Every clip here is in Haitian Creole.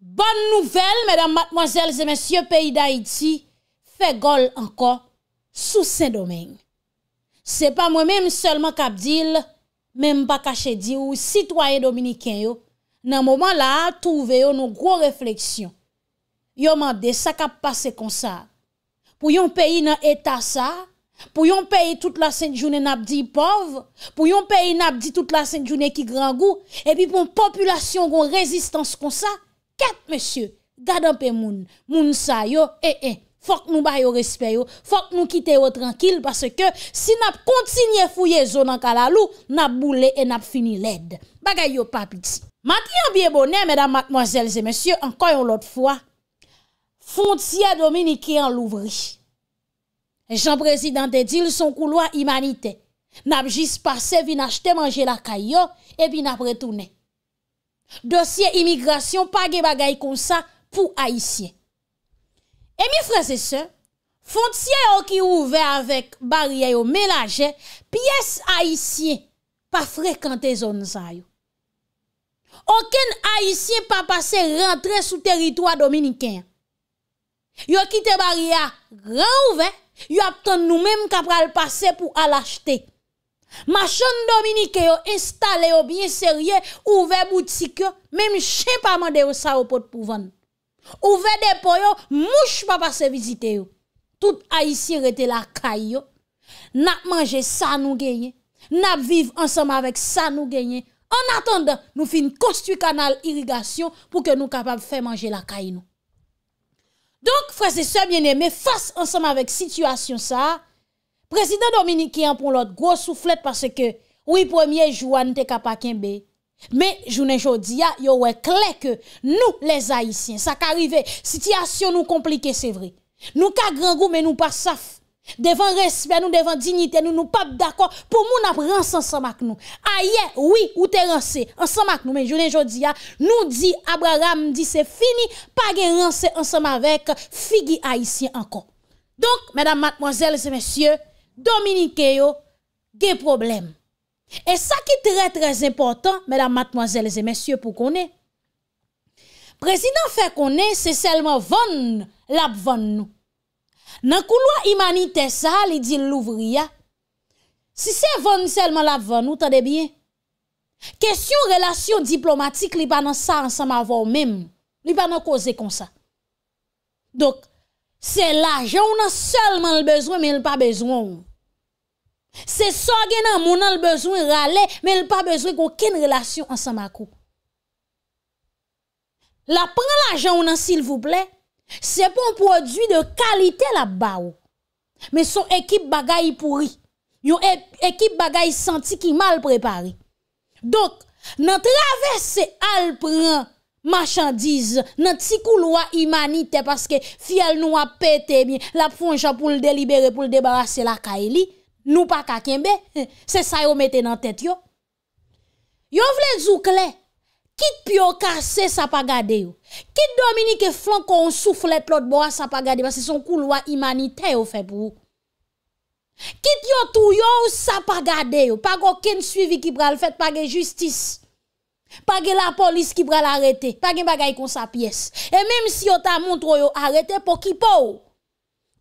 Bon nouvel, mesdames, mademoiselles et messieurs pays d'Haïti, fè gol anko sou sè domèng. Sè pa mwen mèm sèlman kap dil, mèm baka chè di ou sitwaye dominikèn yo, nan mouman la, touve yo nou gro refleksyon. Yo mwande, sa kap pase kon sa. Pou yon peyi nan eta sa, pou yon peyi tout la sèn jounè nap di pov, pou yon peyi nap di tout la sèn jounè ki gran gou, epi pou yon populasyon kon rezistans kon sa, Ket monsye, gadan pe moun, moun sa yo, e e, fok nou bayo respe yo, fok nou kite yo tranquil, pase ke si nap kontinye fouye zo nan kalalou, nap boule e nap fini led. Bagay yo papit. Mati yon biye bonen, mèdam, mkmozèlze, monsye, anko yon lot fwa, fontia dominike yon louvri. Jean-Président de Dille son kouloa imanite. Nap jis pase, vin achete manje la kayo, e vin ap retounen. Dossier immigration, pas de bagay comme ça pour Haïtiens. Et mes frères et sœurs, frontière qui ouvert avec barrière ou mélange, pièce haïtien pas fréquenter zone ça Aucun haïtien pas passé rentrer sous territoire dominicain. Yo quitté barrière grand ouvert, a attend nous même qu'après le passer pour aller acheter. Ma chon Dominike yo installe yo byen serye Ouve boutik yo Mem chen pa mande yo sa ou pot pou van Ouve depo yo Mouch pa pase vizite yo Tout a isi rete la kay yo Nap manje sa nou genye Nap vive ansama vek sa nou genye An atanda nou fin konstu kanal irigasyon Pou ke nou kapab fe manje la kay nou Donk fwese sebyen eme Fas ansama vek situasyon sa Fwese sebyen eme Président Dominicain pour l'autre gros soufflet parce que oui premier Juan te kapakembe. Mais journée jodi il yo wè clair que nous les haïtiens ça qu'arrivé situation nous compliquée c'est vrai. Nous ka grand goût mais nous pas saf. Devant respect nous devant dignité nous nous pas d'accord pour moun rans ensemble avec nous. Ailleurs oui ou te rancé ensemble avec nous mais journée jodia, a nous dit Abraham dit c'est fini pas gen rancé ensemble avec figi haïtien encore. Donc mesdames mademoiselles et messieurs y a des problèmes. Et ça qui est très très important, mesdames, mademoiselles et messieurs, pour qu'on ait. Président fait qu'on ait, c'est seulement vendre la vendre nous. Dans couloir humanité ça, il dit l'ouvrier. Si c'est vendre seulement la von nous, tendez bien. Question relation diplomatique, li pas dans ça ensemble avant même. Il pas dans cause comme ça. Donc, c'est l'argent, on a seulement le besoin, mais il pas besoin. Se so gen nan mounan l bezwen rale, men l pa bezwen kouken relasyon ansan makou. La pren l ajan ou nan sil vouple, se pon prodwi de kalite la ba ou. Men son ekip bagay pouri. Yo e, ekip bagay senti ki mal prepari. Dok, nan travesse al pren machandize, nan tsi kou lwa imanite, paske fiyal nou apete, la fonja pou l delibere, pou l debarase la kaeli, Nou pa kakienbe, eh, se sa yo mette nan tet yo. Yo vle zoukle, kit pi yo kase, sa pa gade yo. Kit Dominique Flan kon soufle plot bo a, sa pa gade yo, se son kou lwa imanite yo fe pou. Kit yo tou yo, sa pa gade yo, pa go ken suivi ki pral fèt, pa ge justice. Pa ge la polis ki pral arete, pa gen bagay kon sa piyes. E menm si yo ta montro yo arete, po ki pou.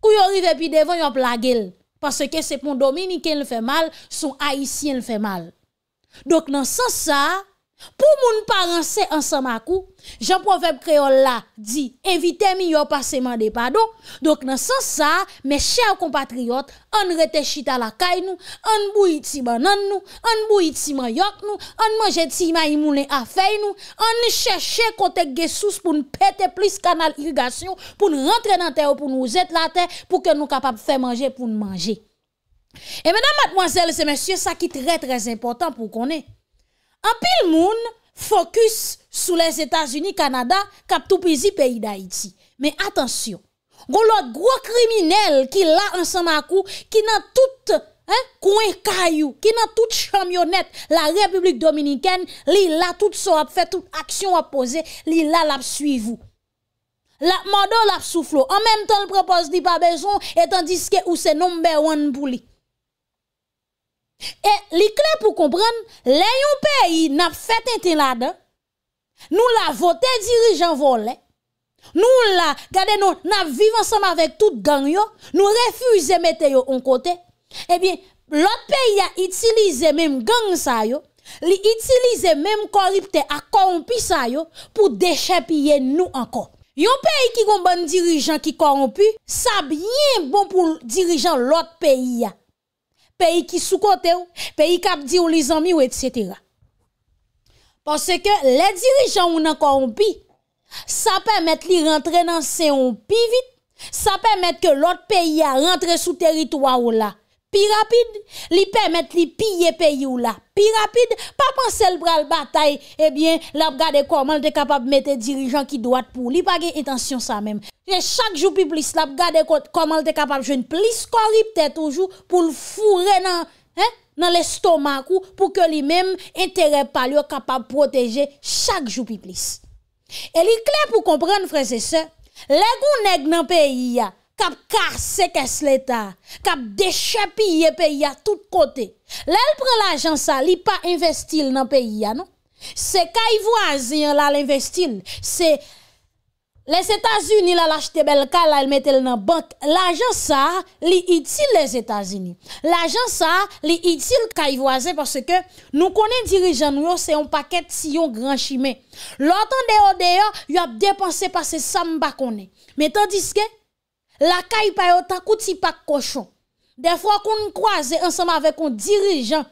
Kou yo rive pi devon, yo plage lè. Parce que c'est pour Dominicain le fait mal, son Haïtien le fait mal. Donc, dans ce sens, ça, pour moun parents ensemble à coup, Jean Proverbe créole là dit invitez mi yo passer mandé pardon. Donc dans sens ça, mes chers compatriotes, on rete chita la caille nous, on bouilli ti banane nous, on bouilli ti manioc nous, on mange ti maï à feuille nous, on cherche côté gesous pour nous péter plus canal irrigation pour nous rentrer dans terre pour nous être la terre pour que nous capables faire manger pour nous manger. Et mesdames, mademoiselles et messieurs, ça qui très très important pour qu'on ait. En pile moun focus sur les états unis Canada, cap tout pisi pays d'Haïti. Mais attention, gros gros criminel qui ki la à qui qui nan tout hein, coin caillou qui nan tout chamionnette, la République dominicaine, li la tout so fait toute action aksyon qui pose, li la lap vous. La mando la même En même temps, le propos pas pa tandis tandis que ou c'est number pou pour comprendre, les pays pays n'a fait un là-dedans. Nous la voté dirigeant volé. Nous la, regardez nous, n'a vivons ensemble avec toute gang yo. Nous refusons mettre yo en côté. et eh bien, l'autre pays a utilisé même gang ça yo. Li utilisé même corrupté à corrompu ça pour déchapiller nous encore. Yon pays qui a bon dirigeant qui corrompu, ça bien bon pour dirigeant l'autre pays pays qui sous-côté, pays qui dit ou les amis, etc. Parce que les dirigeants ou corrompi ça permet de rentrer dans ces pays vite, ça permet que l'autre pays rentre rentré sous territoire ou là. Pi rapide, li pemet li pye pe you la. Pi rapide, pa panse l bral batay, ebyen, eh la b gade koman l te kapab mette dirijan ki doat pou. Li page intansyon sa mèm. E chak joupi plis, la b gade koman l te kapab joun plis kori ptè toujou pou l fure nan l estomak ou pou ke li mèm enterep pa l yo kapab proteje chak joupi plis. E li kler pou kompren frese se, le goun neg nan pe yi ya, kap kar sek es leta, kap dechepi ye peyi a tout kote. Lèl pren l'agen sa, li pa investil nan peyi a, non? Se kaivwazen la l'investil, se les Etats-Unis la l'achete belka, la l'metel nan bank, l'agen sa li itil les Etats-Unis. L'agen sa li itil kaivwazen, parce que nou konen dirijan nou yo, se yon paket si yon gran chimè. Lò ton deyo deyo, yon ap depanse pa se samba konen. Metan diske, La caille pa autant kouti pas cochon. Des fois qu'on croise ensemble avec un dirigeant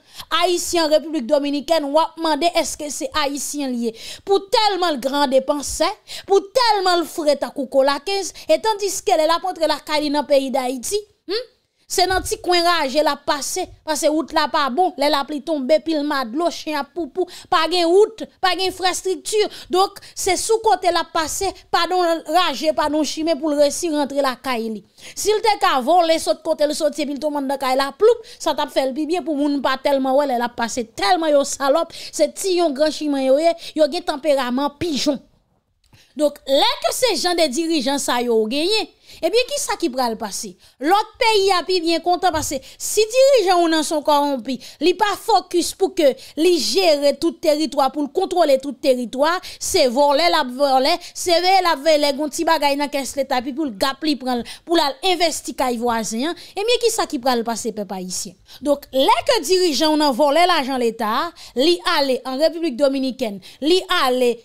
haïtien République dominicaine, on demander est-ce que c'est haïtien lié. Pour tellement le grand dépenser, pour tellement le fret à la 15, et tandis qu'elle est là contre la caille dans le pays d'Haïti, hmm? Se nan ti kwen raje la pase, pase oud la pa bon, le la pliton be pil madlo, chen apupu, pa gen oud, pa gen frestritur, dok se sou kote la pase, pa don raje, pa don chime pou l resi rentre la ka e li. Sil te kavon, le sot kote le sot, se pil to manda ka e la ploup, sa tap fel pi bie pou moun pa telman wè le la pase, telman yo salop, se ti yon gran chime yo ye, yo gen temperament pijon. Donk, lè ke se jan de dirijan sa yo genye, e bie ki sa ki pral pase? Lòt peyi api vyen konta pase. Si dirijan ou nan son koronpi, li pa fokus pou ke li jere tout teritwa, pou l'kontrole tout teritwa, se vorele api vorele, se vele api vele, gonti bagay nan kes leta, pou l'gap li pral, pou l'al investi kay vwazen, e eh bie ki sa ki pral pase pe pa isye? Donk, lè ke dirijan ou nan vorele la jan leta, li ale, an republik dominiken, li ale,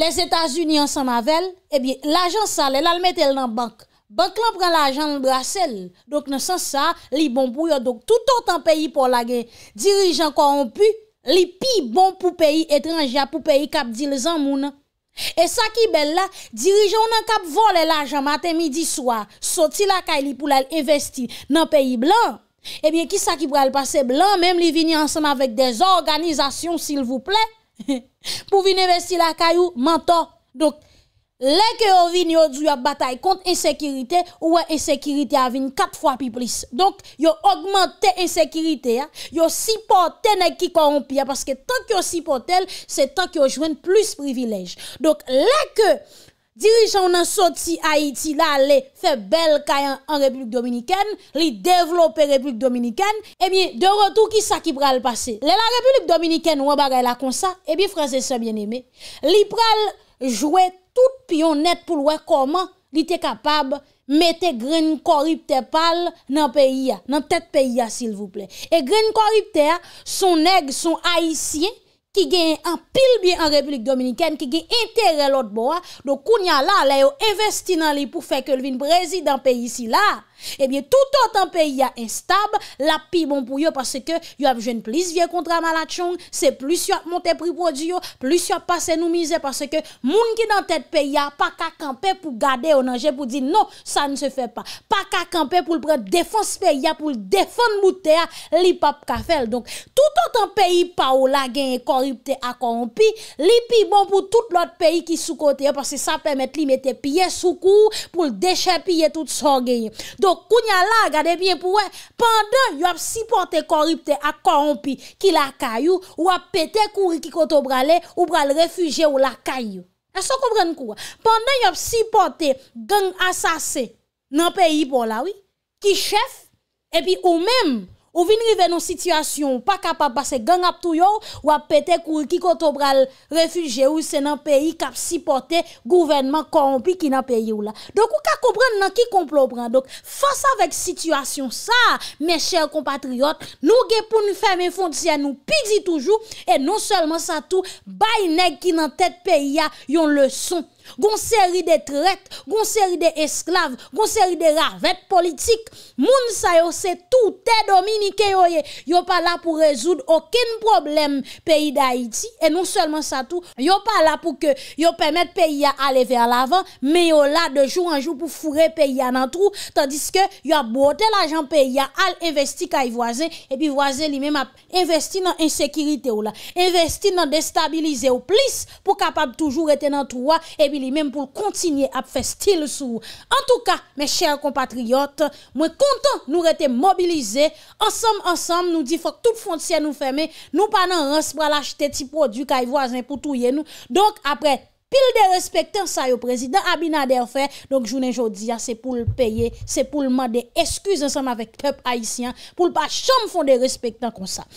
Les Etats-Unis ansem avel, ebyen, eh l'ajan sa, lè lal met el nan bank. Bank lan pren l'ajan l'brasel. Dok nan san sa, li bon pou yo. Dok tout anten peyi pou lage, dirijan kon anpu, li pi bon pou peyi etranja, pou peyi kap dil zan moun. E sa ki bel la, dirijan nan kap vol l'ajan maten midi swa, soti la kay li pou lal investi nan peyi blan, ebyen, eh ki sa ki brel pase blan, mèm li vini ansem avèk de zorganizasyon, sil vou pley, pour venir investir la caillou, mentor. Donc, les que vous venez aujourd'hui à bataille contre l'insécurité ou insécurité a vint quatre fois plus Donc, vous augmentez insécurité, Vous hein. supporté les qui corrompent, hein, parce que tant que vous supportez c'est tant que vous jouez plus privilèges. Donc, les que dirijan ou nan soti Haiti la le febel kayan an Republik Dominikèn, li devlopè Republik Dominikèn, e eh bie de rotou ki sa ki pral pase. Le la Republik Dominikèn ou an bagay la kon sa, e eh bie franse se bien eme. Li pral jwe tout piyon net pou lwe koman li te kapab mete gren koripte pal nan peyi ya, nan tet peyi ya sil vouple. E gren koripte ya son neg, son Haitien, Ki gen an pil bi an republik dominiken, ki gen entere lot bo a, do kounya la la yo investi nan li pou fe ke lvin brezi dan pe yisi la. Ebyen eh tout otan peyi ya instab La pi bon pou yo Pase ke yo ap jen plis vye kontra malachon Se plus yo ap monte pripon diyo Plus yo ap pase nou mize Pase ke moun ki nan tet peyi ya Pa ka kampe pou gade o nanje Pou di no sa ne se fe pa Pa ka kampe pou pre defans peyi ya Pou defan mouta ya li pap kafel Tout otan peyi pa ou la gen Koripte akon pi Li pi bon pou tout lot peyi ki sou kote Pase sa pemet li mette piye sou kou Pou deche piye tout so gen Do kounya la, gade bien pour pendant yop si supporté corrupté à corrompi ki la caillou, ou a pété kouri ki koto brale, ou bral refuge ou la caillou. Est-ce que vous comprenez quoi? Pendant yop si supporté gang assassin nan pays pour la oui, qui chef, et puis ou même, Ou vinrive nou situasyon ou pa kapap base gang ap tou yo ou ap pete kou ki koto bral refuge ou se nan peyi kap sipote gouvenman korompi ki nan peyi ou la. Donk ou ka kompren nan ki komplo bran donk fasa vek situasyon sa men chèl kompatriot nou ge pou nou fèmè fondisyen nou pidi toujou e non selman sa tou bay neg ki nan tèt peyi ya yon lèson. Gon seri de tret, gon seri de esklav, gon seri de ravet politik Moun sa yo se toute dominike yo ye Yo pa la pou rezoud oken problem peyi da Haiti E non selman sa tout, yo pa la pou ke yo pemet peyi a aleve alavan Me yo la de jou an jou pou fure peyi a nan trou Tandis ke yo a bote la jan peyi a al investi ka yi voazen E pi voazen li mem ap investi nan insekirite ou la Investi nan destabilize ou plis pou kapab toujou reten nan troua e Pili menm pou kontinye ap fè stil sou. En tou ka, mè chèr kompatriot, mwen kontan nou rete mobilize. Ansem, ansem, nou di fòk tout fonciè nou fèmè. Nou panan anse pral achete ti prodjou kaj e vwazen pou touye nou. Donk apè, pil de respektan sa yo prezident Abinader fè. Donk jounen jodi ya, se pou l'peye, se pou l'mande eskuse ansem avèk pep haisyen. Poul pa chanm fon de respektan kon sa.